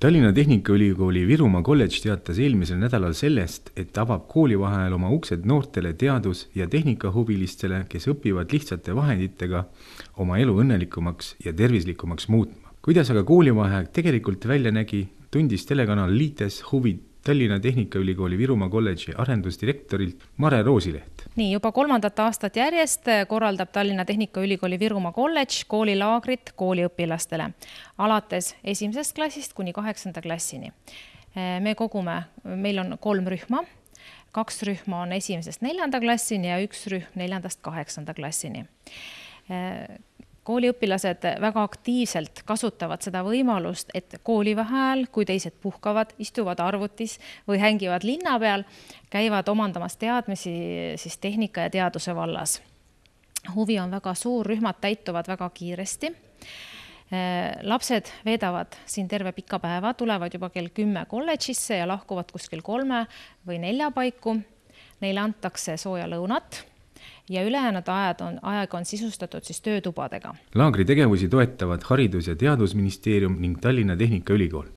Tallinna Tehnikaülikooli Virumaa kolledž teatas eelmisel nädalal sellest, et avab koolivahel oma uksed noortele teadus- ja tehnikahuvilistele, kes õpivad lihtsate vahenditega oma elu õnnelikumaks ja tervislikumaks muutma. kuidas aga koolivaheaeg tegelikult välja nägi, tundis telekanal Liites huvi Tallinna Tehnikaülikooli Virumaa kolledži arendusdirektorilt Mare Roosileht nii juba kolmandat aastat järjest korraldab Tallinna Tehnikaülikooli Virumaa kolledž koolilaagrit kooliõpilastele alates esimesest klassist kuni kaheksanda klassini. me kogume, meil on kolm rühma, kaks rühma on esimesest neljanda klassini ja üks rühm neljandast kaheksanda klassini kooliõpilased väga aktiivselt kasutavad seda võimalust, et koolivaheajal, kui teised puhkavad, istuvad arvutis või hängivad linna peal, käivad omandamas teadmisi siis tehnika ja teaduse vallas. huvi on väga suur, rühmad täituvad väga kiiresti lapsed veedavad siin terve pika päeva, tulevad juba kell kümme kolledžisse ja lahkuvad kuskil kolme või nelja paiku. Neile antakse sooja lõunat ja ülejäänud aed on, aeg on sisustatud siis töötubadega. laagri tegevusi toetavad Haridus- ja Teadusministeerium ning Tallinna Tehnikaülikool.